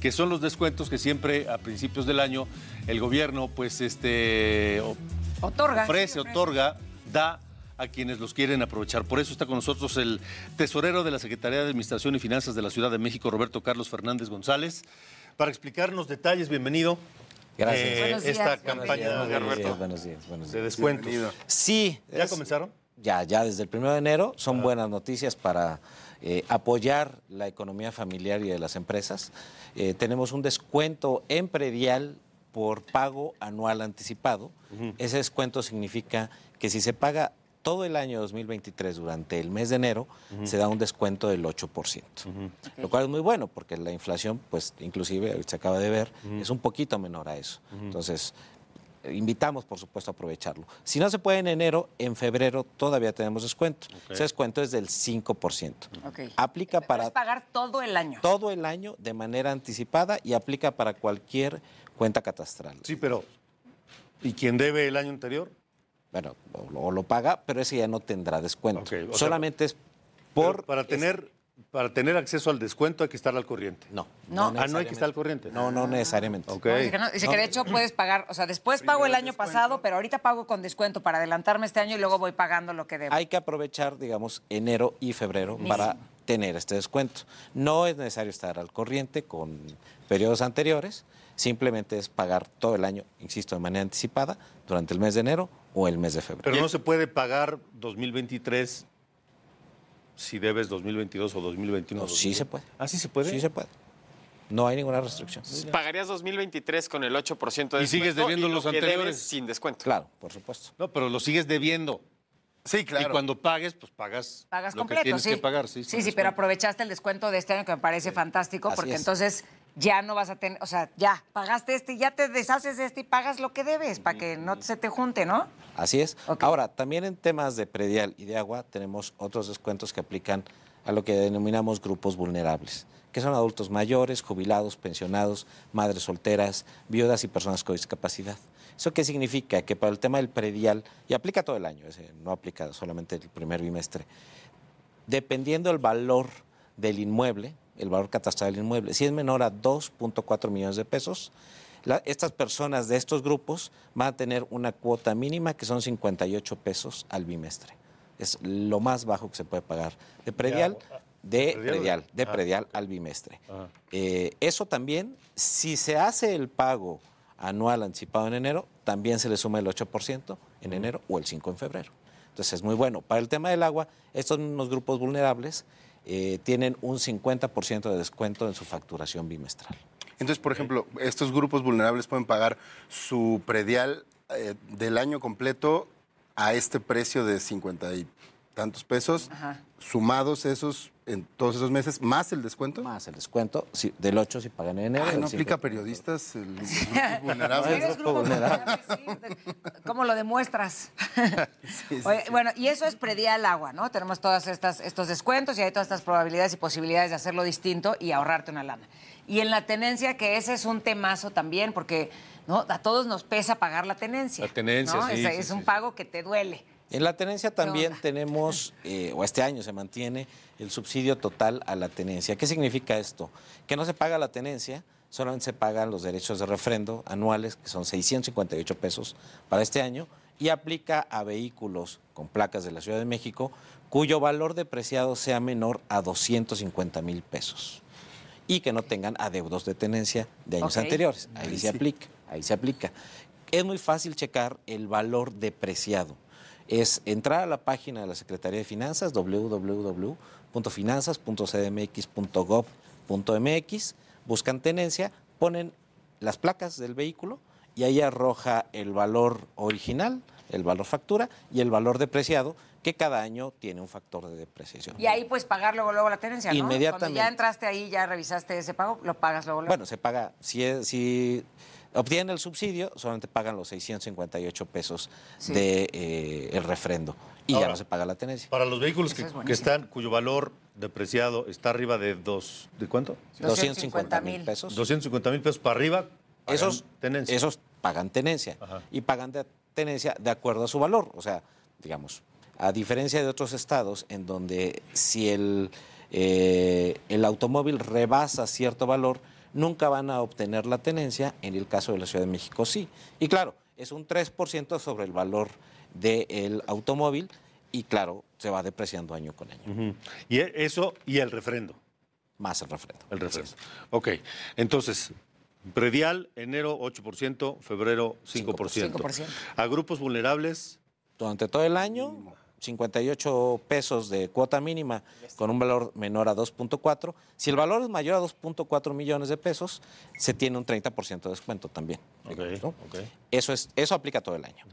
que son los descuentos que siempre a principios del año el gobierno pues este otorga, ofrece, otorga, da a quienes los quieren aprovechar. Por eso está con nosotros el tesorero de la Secretaría de Administración y Finanzas de la Ciudad de México, Roberto Carlos Fernández González, para explicarnos detalles. Bienvenido. Gracias. Eh, esta campaña buenos días, de descuentos. Sí. ¿Ya comenzaron? Ya, ya desde el 1 de enero. Son ah. buenas noticias para eh, apoyar la economía familiar y de las empresas. Eh, tenemos un descuento en predial por pago anual anticipado. Ese descuento significa que si se paga todo el año 2023 durante el mes de enero se da un descuento del 8%, lo cual es muy bueno porque la inflación, pues inclusive se acaba de ver, es un poquito menor a eso. Entonces, eh, invitamos, por supuesto, a aprovecharlo. Si no se puede en enero, en febrero todavía tenemos descuento. Ese descuento es del 5%. Aplica para... pagar todo el año. Todo el año de manera anticipada y aplica para cualquier cuenta catastral. Sí, pero ¿y quién debe el año anterior? Bueno, o lo, paga, pero ese ya no tendrá descuento. Solamente es por... Para tener para tener acceso al descuento hay que estar al corriente. No. No, ah, hay que estar al corriente. No, no necesariamente. dice que de hecho puedes pagar, o sea, después pago el año pasado, pero ahorita pago con descuento para adelantarme este año y luego voy pagando lo que debo. Hay que aprovechar, digamos, enero y febrero para tener este descuento. No es necesario estar al corriente con periodos anteriores, simplemente es pagar todo el año, insisto, de manera anticipada, durante el mes de enero o el mes de febrero. Pero no se puede pagar 2023 si debes 2022 o 2021. sí se puede. ¿Ah, sí se puede? Sí se puede. No hay ninguna restricción. Pagarías 2023 con el 8% de descuento. Y sigues debiendo los anteriores. sin descuento. Claro, por supuesto. No, pero lo sigues debiendo. Sí, claro. Y cuando pagues, pues pagas, pagas lo que tienes que pagar. Sí, sí, sí pero aprovechaste el descuento de este año que me parece fantástico porque entonces ya no vas a tener, o sea, ya pagaste este, y ya te deshaces de este y pagas lo que debes para que no se te junte, ¿no? Así es. Ahora, también en temas de predial y de agua tenemos otros descuentos que aplican a lo que denominamos grupos vulnerables, que son adultos mayores, jubilados, pensionados, madres solteras, viudas y personas con discapacidad. ¿Eso qué significa? Que para el tema del predial, y aplica todo el año, no aplica solamente el primer bimestre, dependiendo el valor del inmueble, el valor catastral del inmueble, si es menor a 2.4 millones de pesos, estas personas de estos grupos van a tener una cuota mínima que son 58 pesos al bimestre es lo más bajo que se puede pagar de predial. Ah, de predial, de ah. predial al bimestre. Eh, eso también, si se hace el pago anual anticipado en enero, también se le suma el 8% en enero o el 5% en febrero. Entonces es muy bueno. Para el tema del agua, estos mismos grupos vulnerables eh, tienen un 50% de descuento en su facturación bimestral. Entonces, por ejemplo, estos grupos vulnerables pueden pagar su predial eh, del año completo a este precio de 50 y tantos pesos, sumados esos en todos esos meses, más el descuento. Más el descuento, sí, del 8 si pagan en enero. ¿No explica a periodistas el grupo vulnerable? ¿Cómo lo demuestras? bueno, y eso es predía al agua, ¿no? Tenemos todos estos descuentos y hay todas estas probabilidades y posibilidades de hacerlo distinto y ahorrarte una lana. Y en la tenencia, que ese es un temazo también, porque ¿no? a todos nos pesa pagar la tenencia. La tenencia, sí, es, un pago que te duele. En la tenencia también tenemos, eh, o este año se mantiene, el subsidio total a la tenencia. ¿Qué significa esto? Que no se paga la tenencia, solamente se pagan los derechos de refrendo anuales, que son 658 pesos para este año, y aplica a vehículos con placas de la Ciudad de México cuyo valor depreciado sea menor a 250 mil pesos y que no tengan adeudos de tenencia de años anteriores. Ahí, se aplica, ahí se aplica. Es muy fácil checar el valor depreciado. Es entrar a la página de la Secretaría de Finanzas, www.finanzas.cdmx.gov.mx, buscan tenencia, ponen las placas del vehículo y ahí arroja el valor original el valor factura y el valor depreciado, que cada año tiene un factor de depreciación. Y ahí pues pagar luego, luego la tenencia, ¿no? Inmediatamente. Cuando ya entraste ahí, ya revisaste ese pago, lo pagas luego. luego? Bueno, se paga, si, si obtienen el subsidio, solamente pagan los 658 pesos del de, eh, el refrendo y ya no se paga la tenencia. Para los vehículos que, están, cuyo valor depreciado está arriba de dos, ¿de cuánto? 250 mil pesos. 250 mil pesos para arriba. esos, tenencia. esos pagan tenencia y pagan de tenencia de acuerdo a su valor. O sea, digamos, a diferencia de otros estados en donde si el, eh, el automóvil rebasa cierto valor, nunca van a obtener la tenencia, en el caso de la Ciudad de México sí. Y claro, es un 3% sobre el valor del automóvil y claro, se va depreciando año con año. Y eso y el refrendo. Más el refrendo. El refrendo. Ok, entonces, Predial, enero 8%, febrero 5%. A grupos vulnerables. Durante todo el año, 58 pesos de cuota mínima con un valor menor a 2.4. Si el valor es mayor a 2.4 millones de pesos, se tiene un 30% de descuento también. Eso, es, eso aplica todo el año.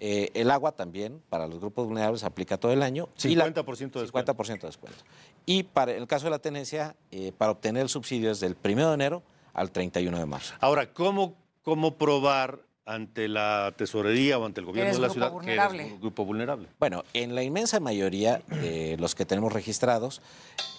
Eh, el agua también, para los grupos vulnerables, aplica todo el año. 50% y de descuento. de descuento. Y para el caso de la tenencia, eh, para obtener el subsidio desde del 1 de enero al 31 de marzo. Ahora, ¿cómo, cómo probar ante la tesorería o ante el gobierno de la ciudad que es un grupo vulnerable? Bueno, en la inmensa mayoría de los que tenemos registrados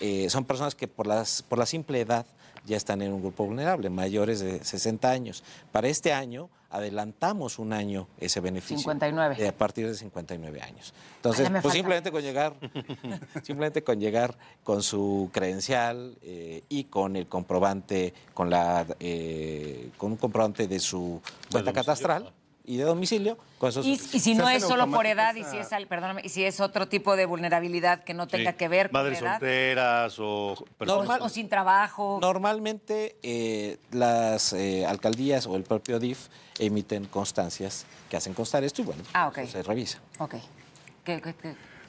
eh, son personas que por, las, por la simple edad ya están en un grupo vulnerable, mayores de 60 años. Para este año adelantamos un año ese beneficio. 59. Eh, a partir de 59 años. Entonces, pues simplemente con llegar, simplemente con llegar con su credencial eh, y con el comprobante, con la, eh, con un comprobante de su cuenta pues, catastral y de domicilio. y, si no es solo por edad, ah. y si es, otro tipo de vulnerabilidad que no tenga que ver con Madres solteras o personas o sin trabajo. Normalmente eh, las eh, alcaldías o el propio DIF emiten constancias que hacen constar esto y bueno, ah, se revisa. Ok.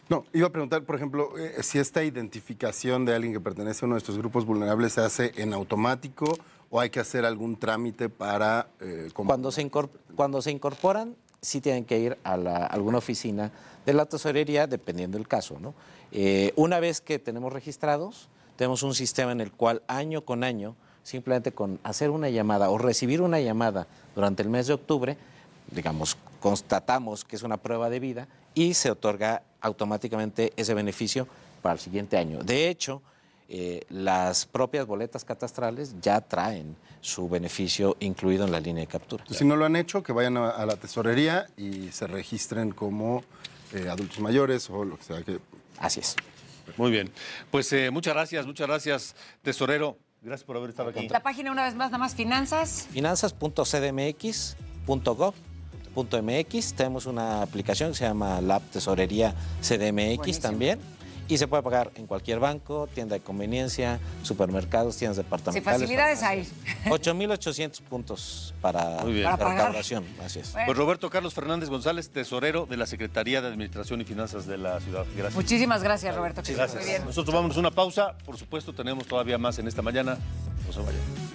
No, iba a preguntar, por ejemplo, eh, si esta identificación de alguien que pertenece a uno de estos grupos vulnerables se hace en automático o hay que hacer algún trámite para... Eh, cuando, se cuando se incorporan, sí tienen que ir a, alguna oficina de la tesorería, dependiendo del caso. ¿no? Eh, una vez que tenemos registrados, tenemos un sistema en el cual año con año, simplemente con hacer una llamada o recibir una llamada durante el mes de octubre, digamos, constatamos que es una prueba de vida y se otorga automáticamente ese beneficio para el siguiente año. De hecho, eh, las propias boletas catastrales ya traen su beneficio incluido en la línea de captura. si no lo han hecho, que vayan a, la tesorería y se registren como eh, adultos mayores o lo que sea Así es. Muy bien. Pues eh, muchas gracias, muchas gracias, tesorero. Gracias por haber estado aquí. La página una vez más, nada más, finanzas. finanzas.cdmx.gov.mx Tenemos una aplicación que se llama Lab Tesorería CDMX también. Y se puede pagar en cualquier banco, tienda de conveniencia, supermercados, tiendas departamentales. Sí, facilidades hay. 8.800 puntos para, la recaudación. Gracias. Pues Roberto Carlos Fernández González, tesorero de la Secretaría de Administración y Finanzas de la ciudad. Gracias. Muchísimas gracias, Roberto. gracias. Nosotros vamos una pausa. Por supuesto, tenemos todavía más en esta mañana. Nos se